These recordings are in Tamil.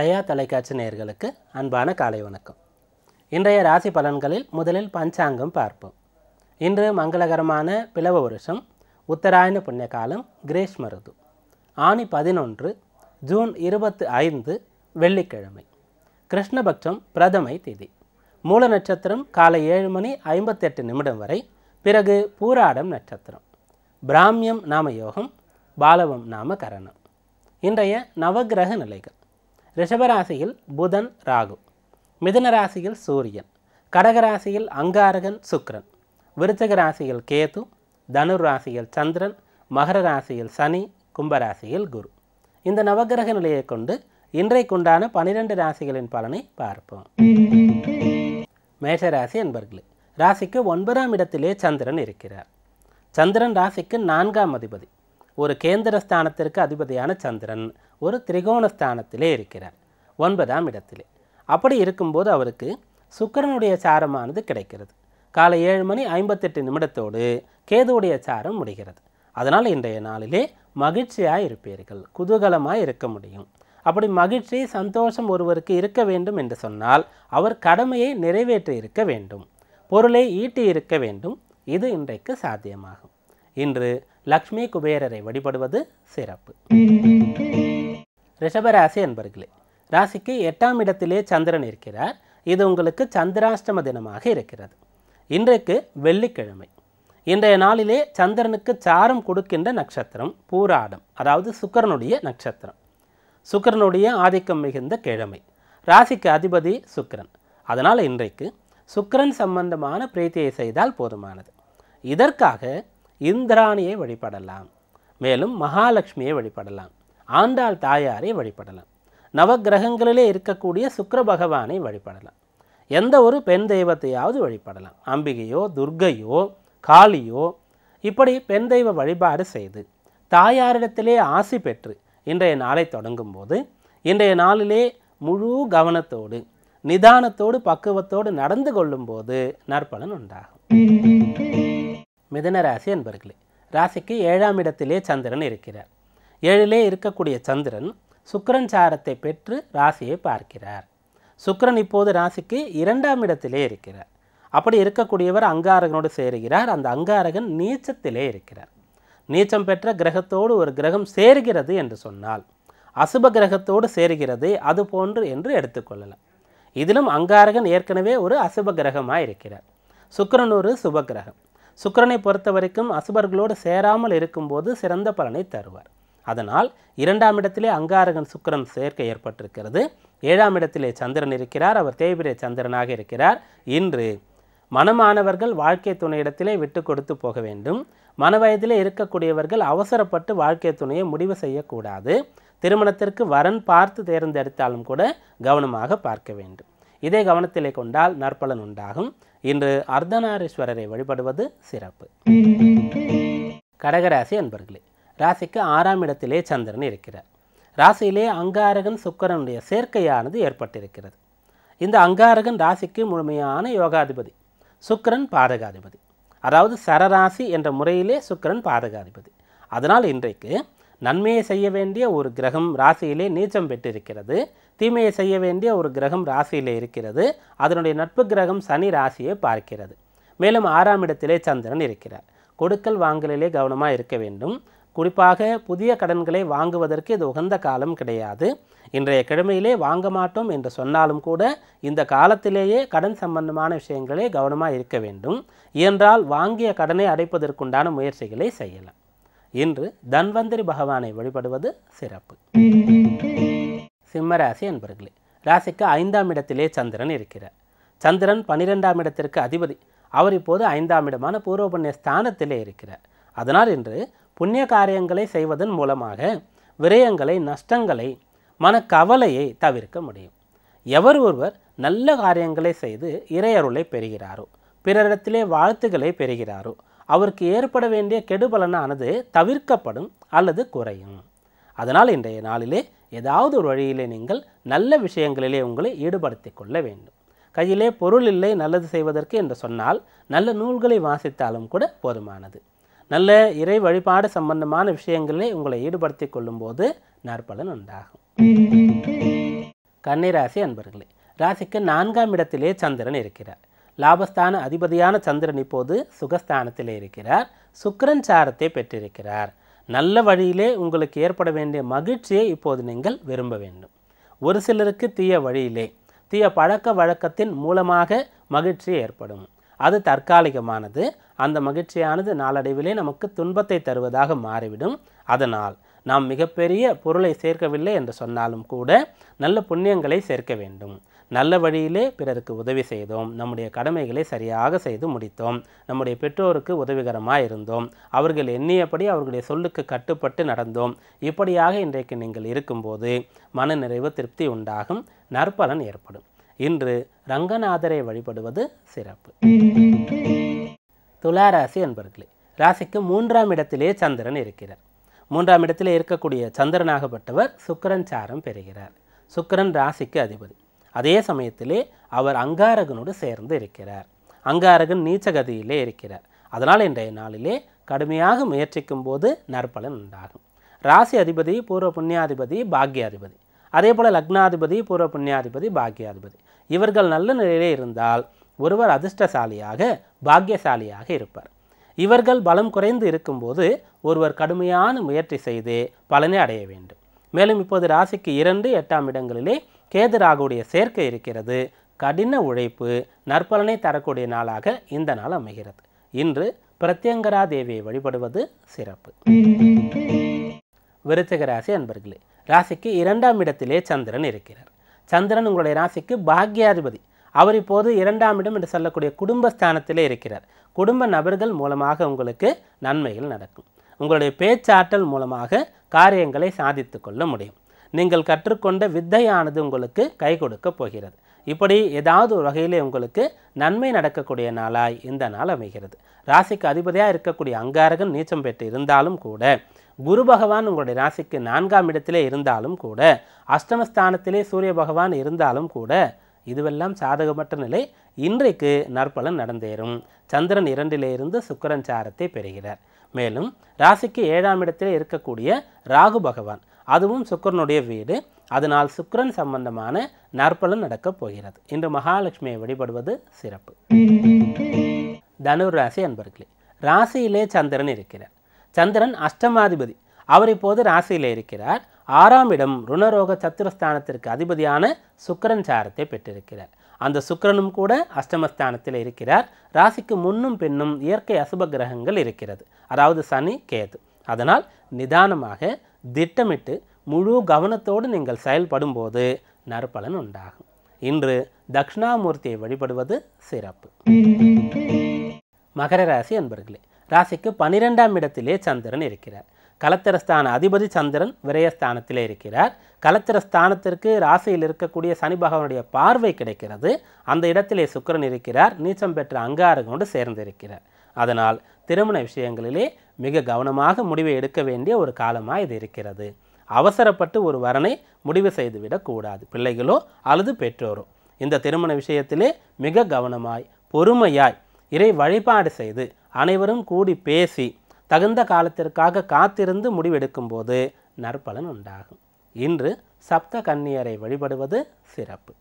ஜயா தொலைக்காட்சி நேயர்களுக்கு அன்பான காலை வணக்கம் இன்றைய ராசி பலன்களில் முதலில் பஞ்சாங்கம் பார்ப்போம் இன்று மங்களகரமான பிளவ வருஷம் உத்தராயண புண்ணிய காலம் கிரேஷ்ம ருது ஆணி பதினொன்று ஜூன் இருபத்து ஐந்து வெள்ளிக்கிழமை கிருஷ்ணபக்ஷம் பிரதமை திதி மூல நட்சத்திரம் காலை ஏழு மணி ஐம்பத்தெட்டு நிமிடம் வரை பிறகு பூராடம் நட்சத்திரம் பிராமியம் நாம யோகம் பாலவம் நாம கரணம் இன்றைய நவகிரக நிலைகள் ரிஷபராசியில் புதன் ராகு மிதுன ராசியில் சூரியன் கடகராசியில் அங்காரகன் சுக்ரன் விருச்சக ராசியில் கேது தனுர் ராசியில் சந்திரன் மகர ராசியில் சனி கும்பராசியில் குரு இந்த நவகிரக நிலையை கொண்டு இன்றைக்குண்டான பனிரெண்டு ராசிகளின் பலனை பார்ப்போம் மேஷராசி என்பர்களே ராசிக்கு ஒன்பதாம் இடத்திலே சந்திரன் இருக்கிறார் சந்திரன் ராசிக்கு நான்காம் அதிபதி ஒரு கேந்திரஸ்தானத்திற்கு அதிபதியான சந்திரன் ஒரு திரிகோணஸ்தானத்திலே இருக்கிறார் ஒன்பதாம் இடத்திலே அப்படி இருக்கும்போது அவருக்கு சுக்கரனுடைய சாரமானது கிடைக்கிறது காலை ஏழு மணி ஐம்பத்தெட்டு நிமிடத்தோடு கேதுவுடைய சாரம் முடிகிறது அதனால் இன்றைய நாளிலே மகிழ்ச்சியாக இருப்பீர்கள் குதூகலமாக இருக்க முடியும் அப்படி மகிழ்ச்சி சந்தோஷம் ஒருவருக்கு இருக்க வேண்டும் என்று சொன்னால் அவர் கடமையை நிறைவேற்றி இருக்க வேண்டும் பொருளை ஈட்டி இருக்க வேண்டும் இது இன்றைக்கு சாத்தியமாகும் இன்று லக்ஷ்மி குபேரரை வழிபடுவது சிறப்பு ரிஷபராசி அன்பர்களே ராசிக்கு எட்டாம் இடத்திலே சந்திரன் இருக்கிறார் இது உங்களுக்கு சந்திராஷ்டம தினமாக இருக்கிறது இன்றைக்கு வெள்ளிக்கிழமை இன்றைய நாளிலே சந்திரனுக்கு சாரம் கொடுக்கின்ற நட்சத்திரம் பூராடம் அதாவது சுக்கரனுடைய நட்சத்திரம் சுக்கரனுடைய ஆதிக்கம் மிகுந்த கிழமை ராசிக்கு அதிபதி சுக்கரன் அதனால் இன்றைக்கு சுக்கரன் சம்பந்தமான பிரீத்தியை செய்தால் போதுமானது இதற்காக இந்திராணியை வழிபடலாம் மேலும் மகாலட்சுமியை வழிபடலாம் ஆண்டாள் தாயாரை வழிபடலாம் நவகிரகங்களிலே இருக்கக்கூடிய சுக்கர பகவானை வழிபடலாம் எந்த ஒரு பெண் தெய்வத்தையாவது வழிபடலாம் அம்பிகையோ துர்கையோ காளியோ இப்படி பெண் தெய்வ வழிபாடு செய்து தாயாரிடத்திலே ஆசி பெற்று இன்றைய நாளை தொடங்கும் போது இன்றைய நாளிலே முழு கவனத்தோடு நிதானத்தோடு பக்குவத்தோடு நடந்து கொள்ளும்போது நற்பலன் உண்டாகும் மிதன ராசி என்பர்களே ராசிக்கு ஏழாம் இடத்திலே சந்திரன் இருக்கிறார் ஏழிலே இருக்கக்கூடிய சந்திரன் சுக்கரன் சாரத்தை பெற்று ராசியை பார்க்கிறார் சுக்கரன் இப்போது ராசிக்கு இரண்டாம் இடத்திலே இருக்கிறார் அப்படி இருக்கக்கூடியவர் அங்காரகனோடு சேருகிறார் அந்த அங்காரகன் நீச்சத்திலே இருக்கிறார் நீச்சம் பெற்ற கிரகத்தோடு ஒரு கிரகம் சேர்கிறது என்று சொன்னால் அசுப கிரகத்தோடு சேர்கிறது அது போன்று என்று எடுத்துக்கொள்ளலாம் இதிலும் அங்காரகன் ஏற்கனவே ஒரு அசுப கிரகமாக இருக்கிறார் சுக்கரன் ஒரு சுப கிரகம் சுக்கரனை பொறுத்த வரைக்கும் அசுபர்களோடு சேராமல் இருக்கும்போது சிறந்த பலனை தருவார் அதனால் இரண்டாம் இடத்திலே அங்காரகன் சுக்கரன் சேர்க்கை ஏற்பட்டிருக்கிறது ஏழாம் இடத்திலே சந்திரன் இருக்கிறார் அவர் தேய்பிரிய சந்திரனாக இருக்கிறார் இன்று மனமானவர்கள் வாழ்க்கை இடத்திலே விட்டு கொடுத்து போக வேண்டும் மனவயதிலே இருக்கக்கூடியவர்கள் அவசரப்பட்டு வாழ்க்கை துணையை முடிவு செய்யக்கூடாது திருமணத்திற்கு வரன் பார்த்து தேர்ந்தெடுத்தாலும் கூட கவனமாக பார்க்க வேண்டும் இதே கவனத்திலே கொண்டால் நற்பலன் உண்டாகும் இன்று அர்த்தநாரீஸ்வரரை வழிபடுவது சிறப்பு கடகராசி அன்பர்களே ராசிக்கு ஆறாம் இடத்திலே சந்திரன் இருக்கிறார் ராசியிலே அங்காரகன் சுக்கரனுடைய சேர்க்கையானது ஏற்பட்டிருக்கிறது இந்த அங்காரகன் ராசிக்கு முழுமையான யோகாதிபதி சுக்கரன் பாதகாதிபதி அதாவது சரராசி என்ற முறையிலே சுக்கரன் பாதகாதிபதி அதனால் இன்றைக்கு நன்மையை செய்ய வேண்டிய ஒரு கிரகம் ராசியிலே நீச்சம் பெற்றிருக்கிறது தீமையை செய்ய வேண்டிய ஒரு கிரகம் ராசியிலே இருக்கிறது அதனுடைய நட்பு கிரகம் சனி ராசியை பார்க்கிறது மேலும் ஆறாம் இடத்திலே சந்திரன் இருக்கிறார் கொடுக்கல் வாங்கலிலே கவனமாக இருக்க வேண்டும் குறிப்பாக புதிய கடன்களை வாங்குவதற்கு இது உகந்த காலம் கிடையாது இன்றைய கிழமையிலே வாங்க மாட்டோம் என்று சொன்னாலும் கூட இந்த காலத்திலேயே கடன் சம்பந்தமான விஷயங்களே கவனமாக இருக்க வேண்டும் என்றால் வாங்கிய கடனை அடைப்பதற்குண்டான முயற்சிகளை செய்யலாம் இன்று தன்வந்திரி பகவானை வழிபடுவது சிறப்பு சிம்மராசி என்பர்களே ராசிக்கு ஐந்தாம் இடத்திலே சந்திரன் இருக்கிறார் சந்திரன் பனிரெண்டாம் இடத்திற்கு அதிபதி அவர் இப்போது ஐந்தாம் இடமான பூர்வ புண்ணிய ஸ்தானத்திலே இருக்கிறார் அதனால் இன்று புண்ணிய காரியங்களை செய்வதன் மூலமாக விரயங்களை நஷ்டங்களை மனக்கவலையை தவிர்க்க முடியும் எவர் ஒருவர் நல்ல காரியங்களை செய்து இறையருளை பெறுகிறாரோ பிறரிடத்திலே வாழ்த்துக்களை பெறுகிறாரோ அவருக்கு ஏற்பட வேண்டிய கெடுபலனானது தவிர்க்கப்படும் அல்லது குறையும் அதனால் இன்றைய நாளிலே ஏதாவது ஒரு வழியிலே நீங்கள் நல்ல விஷயங்களிலே உங்களை ஈடுபடுத்தி கொள்ள வேண்டும் கையிலே பொருள் இல்லை நல்லது செய்வதற்கு என்று சொன்னால் நல்ல நூல்களை வாசித்தாலும் கூட போதுமானது நல்ல இறை வழிபாடு சம்பந்தமான விஷயங்களிலே உங்களை ஈடுபடுத்தி கொள்ளும்போது நற்பலன் உண்டாகும் கன்னிராசி அன்பர்களே ராசிக்கு நான்காம் இடத்திலே சந்திரன் இருக்கிறார் லாபஸ்தான அதிபதியான சந்திரன் இப்போது சுகஸ்தானத்தில் இருக்கிறார் சுக்கரன் சாரத்தை பெற்றிருக்கிறார் நல்ல வழியிலே உங்களுக்கு ஏற்பட வேண்டிய மகிழ்ச்சியை இப்போது நீங்கள் விரும்ப வேண்டும் ஒரு சிலருக்கு தீய வழியிலே தீய பழக்க வழக்கத்தின் மூலமாக மகிழ்ச்சி ஏற்படும் அது தற்காலிகமானது அந்த மகிழ்ச்சியானது நாளடைவிலே நமக்கு துன்பத்தை தருவதாக மாறிவிடும் அதனால் நாம் மிகப்பெரிய பொருளை சேர்க்கவில்லை என்று சொன்னாலும் கூட நல்ல புண்ணியங்களை சேர்க்க வேண்டும் நல்ல வழியிலே பிறருக்கு உதவி செய்தோம் நம்முடைய கடமைகளை சரியாக செய்து முடித்தோம் நம்முடைய பெற்றோருக்கு உதவிகரமாக இருந்தோம் அவர்கள் எண்ணியபடி அவர்களுடைய சொல்லுக்கு கட்டுப்பட்டு நடந்தோம் இப்படியாக இன்றைக்கு நீங்கள் இருக்கும்போது மன நிறைவு திருப்தி உண்டாகும் நற்பலன் ஏற்படும் இன்று ரங்கநாதரை வழிபடுவது சிறப்பு துளாராசி என்பர்களே ராசிக்கு மூன்றாம் இடத்திலே சந்திரன் இருக்கிறார் மூன்றாம் இடத்திலே இருக்கக்கூடிய சந்திரனாகப்பட்டவர் சுக்கரன் சாரம் பெறுகிறார் சுக்கரன் ராசிக்கு அதிபதி அதே சமயத்திலே அவர் அங்காரகனோடு சேர்ந்து இருக்கிறார் அங்காரகன் நீச்சகதியிலே இருக்கிறார் அதனால் இன்றைய நாளிலே கடுமையாக முயற்சிக்கும் போது நற்பலன் உண்டாகும் ராசி அதிபதி பூர்வ புண்ணியாதிபதி பாக்யாதிபதி அதே போல் லக்னாதிபதி பூர்வ புண்ணியாதிபதி பாக்யாதிபதி இவர்கள் நல்ல நிலையிலே இருந்தால் ஒருவர் அதிர்ஷ்டசாலியாக பாக்யசாலியாக இருப்பார் இவர்கள் பலம் குறைந்து இருக்கும்போது ஒருவர் கடுமையான முயற்சி செய்து பலனை அடைய வேண்டும் மேலும் இப்போது ராசிக்கு இரண்டு எட்டாம் இடங்களிலே கேதுராகுடைய சேர்க்கை இருக்கிறது கடின உழைப்பு நற்பலனை தரக்கூடிய நாளாக இந்த நாள் அமைகிறது இன்று பிரத்யங்கரா தேவியை வழிபடுவது சிறப்பு விருச்சக ராசி அன்பர்களே ராசிக்கு இரண்டாம் இடத்திலே சந்திரன் இருக்கிறார் சந்திரன் உங்களுடைய ராசிக்கு பாக்யாதிபதி அவர் இப்போது இரண்டாம் இடம் என்று சொல்லக்கூடிய குடும்பஸ்தானத்திலே இருக்கிறார் குடும்ப நபர்கள் மூலமாக உங்களுக்கு நன்மைகள் நடக்கும் உங்களுடைய பேச்சாற்றல் மூலமாக காரியங்களை சாதித்து கொள்ள முடியும் நீங்கள் கற்றுக்கொண்ட வித்தையானது உங்களுக்கு கை கொடுக்க போகிறது இப்படி ஏதாவது ஒரு வகையிலே உங்களுக்கு நன்மை நடக்கக்கூடிய நாளாய் இந்த நாள் அமைகிறது ராசிக்கு அதிபதியாக இருக்கக்கூடிய அங்காரகன் நீச்சம் பெற்று இருந்தாலும் கூட குரு பகவான் உங்களுடைய ராசிக்கு நான்காம் இடத்திலே இருந்தாலும் கூட அஷ்டமஸ்தானத்திலே சூரிய பகவான் இருந்தாலும் கூட இதுவெல்லாம் சாதகமற்ற நிலை இன்றைக்கு நற்பலன் நடந்தேறும் சந்திரன் இரண்டிலே இருந்து சுக்கரன் சாரத்தை பெறுகிறார் மேலும் ராசிக்கு ஏழாம் இடத்திலே இருக்கக்கூடிய ராகு பகவான் அதுவும் சுக்கரனுடைய வீடு அதனால் சுக்கரன் சம்பந்தமான நற்பலன் நடக்கப் போகிறது இன்று மகாலட்சுமியை வழிபடுவது சிறப்பு தனுர் ராசி அன்பர்களே ராசியிலே சந்திரன் இருக்கிறார் சந்திரன் அஷ்டமாதிபதி அவர் இப்போது ராசியிலே இருக்கிறார் ஆறாம் இடம் ருணரோக சத்துரஸ்தானத்திற்கு அதிபதியான சுக்கரன் சாரத்தை பெற்றிருக்கிறார் அந்த சுக்கரனும் கூட அஷ்டமஸ்தானத்தில் இருக்கிறார் ராசிக்கு முன்னும் பின்னும் இயற்கை அசுப கிரகங்கள் இருக்கிறது அதாவது சனி கேது அதனால் நிதானமாக திட்டமிட்டு முழு கவனத்தோடு நீங்கள் செயல்படும் போது நற்பலன் உண்டாகும் இன்று தக்ஷணாமூர்த்தியை வழிபடுவது சிறப்பு மகர ராசி அன்பர்களே ராசிக்கு பனிரெண்டாம் இடத்திலே சந்திரன் இருக்கிறார் கலத்திரஸ்தான அதிபதி சந்திரன் விரயஸ்தானத்திலே இருக்கிறார் கலத்திரஸ்தானத்திற்கு ராசியில் இருக்கக்கூடிய சனி பகவானுடைய பார்வை கிடைக்கிறது அந்த இடத்திலே சுக்கரன் இருக்கிறார் நீச்சம் பெற்ற அங்காரகோடு சேர்ந்திருக்கிறார் அதனால் திருமண விஷயங்களிலே மிக கவனமாக முடிவை எடுக்க வேண்டிய ஒரு காலமாக இது இருக்கிறது அவசரப்பட்டு ஒரு வரனை முடிவு செய்துவிடக்கூடாது பிள்ளைகளோ அல்லது பெற்றோரோ இந்த திருமண விஷயத்திலே மிக கவனமாய் பொறுமையாய் இறை வழிபாடு செய்து அனைவரும் கூடி பேசி தகுந்த காலத்திற்காக காத்திருந்து முடிவெடுக்கும் போது நற்பலன் உண்டாகும் இன்று சப்த கன்னியரை வழிபடுவது சிறப்பு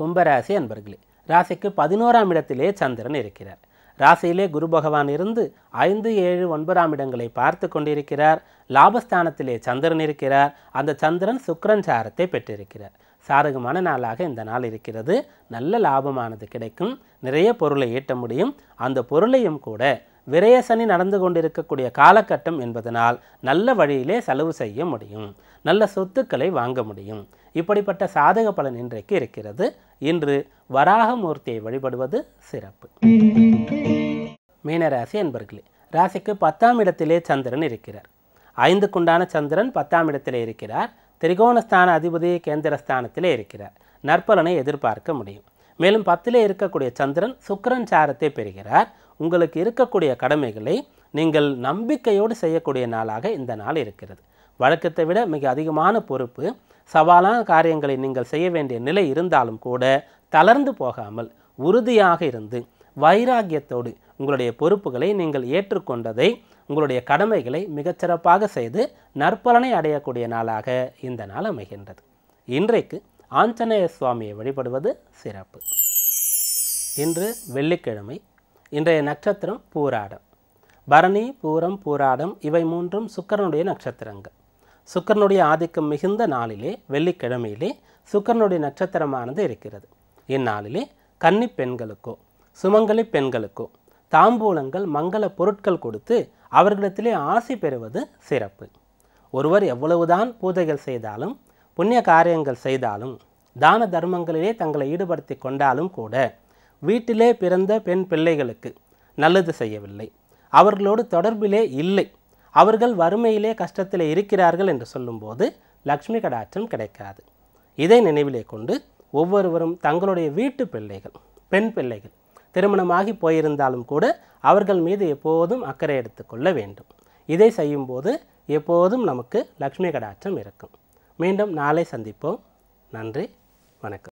கும்பராசி அன்பர்களே ராசிக்கு பதினோராம் இடத்திலே சந்திரன் இருக்கிறார் ராசியிலே குரு பகவான் இருந்து ஐந்து ஏழு ஒன்பதாம் இடங்களை பார்த்து கொண்டிருக்கிறார் லாபஸ்தானத்திலே சந்திரன் இருக்கிறார் அந்த சந்திரன் சுக்கரன் சாரத்தை பெற்றிருக்கிறார் சாதகமான நாளாக இந்த நாள் இருக்கிறது நல்ல லாபமானது கிடைக்கும் நிறைய பொருளை ஈட்ட முடியும் அந்த பொருளையும் கூட விரயசனி நடந்து கொண்டிருக்கக்கூடிய காலகட்டம் என்பதனால் நல்ல வழியிலே செலவு செய்ய முடியும் நல்ல சொத்துக்களை வாங்க முடியும் இப்படிப்பட்ட சாதக பலன் இன்றைக்கு இருக்கிறது இன்று வராகமூர்த்தியை வழிபடுவது சிறப்பு மீனராசி என்பர்களே ராசிக்கு பத்தாம் இடத்திலே சந்திரன் இருக்கிறார் ஐந்துக்குண்டான சந்திரன் பத்தாம் இடத்திலே இருக்கிறார் திரிகோணஸ்தான அதிபதி கேந்திரஸ்தானத்திலே இருக்கிறார் நற்பலனை எதிர்பார்க்க முடியும் மேலும் பத்திலே இருக்கக்கூடிய சந்திரன் சுக்கரன் சாரத்தை பெறுகிறார் உங்களுக்கு இருக்கக்கூடிய கடமைகளை நீங்கள் நம்பிக்கையோடு செய்யக்கூடிய நாளாக இந்த நாள் இருக்கிறது வழக்கத்தை விட மிக அதிகமான பொறுப்பு சவாலான காரியங்களை நீங்கள் செய்ய வேண்டிய நிலை இருந்தாலும் கூட தளர்ந்து போகாமல் உறுதியாக இருந்து வைராகியத்தோடு உங்களுடைய பொறுப்புகளை நீங்கள் ஏற்றுக்கொண்டதை உங்களுடைய கடமைகளை மிகச்சிறப்பாக செய்து நற்பலனை அடையக்கூடிய நாளாக இந்த நாள் அமைகின்றது இன்றைக்கு ஆஞ்சநேய சுவாமியை வழிபடுவது சிறப்பு இன்று வெள்ளிக்கிழமை இன்றைய நட்சத்திரம் பூராடம் பரணி பூரம் பூராடம் இவை மூன்றும் சுக்கரனுடைய நட்சத்திரங்கள் சுக்கரனுடைய ஆதிக்கம் மிகுந்த நாளிலே வெள்ளிக்கிழமையிலே சுக்கரனுடைய நட்சத்திரமானது இருக்கிறது இந்நாளிலே கன்னி பெண்களுக்கோ சுமங்கலி பெண்களுக்கும் தாம்பூலங்கள் மங்கள பொருட்கள் கொடுத்து அவர்களிடத்திலே ஆசை பெறுவது சிறப்பு ஒருவர் எவ்வளவுதான் பூஜைகள் செய்தாலும் புண்ணிய காரியங்கள் செய்தாலும் தான தர்மங்களிலே தங்களை ஈடுபடுத்தி கொண்டாலும் கூட வீட்டிலே பிறந்த பெண் பிள்ளைகளுக்கு நல்லது செய்யவில்லை அவர்களோடு தொடர்பிலே இல்லை அவர்கள் வறுமையிலே கஷ்டத்தில் இருக்கிறார்கள் என்று சொல்லும்போது லக்ஷ்மி கடாற்றம் கிடைக்காது இதை நினைவிலே கொண்டு ஒவ்வொருவரும் தங்களுடைய வீட்டு பிள்ளைகள் பெண் பிள்ளைகள் திருமணமாகி போயிருந்தாலும் கூட அவர்கள் மீது எப்போதும் அக்கறை எடுத்துக்கொள்ள வேண்டும் இதை செய்யும்போது எப்போதும் நமக்கு லக்ஷ்மி கடாட்சம் இருக்கும் மீண்டும் நாளை சந்திப்போம் நன்றி வணக்கம்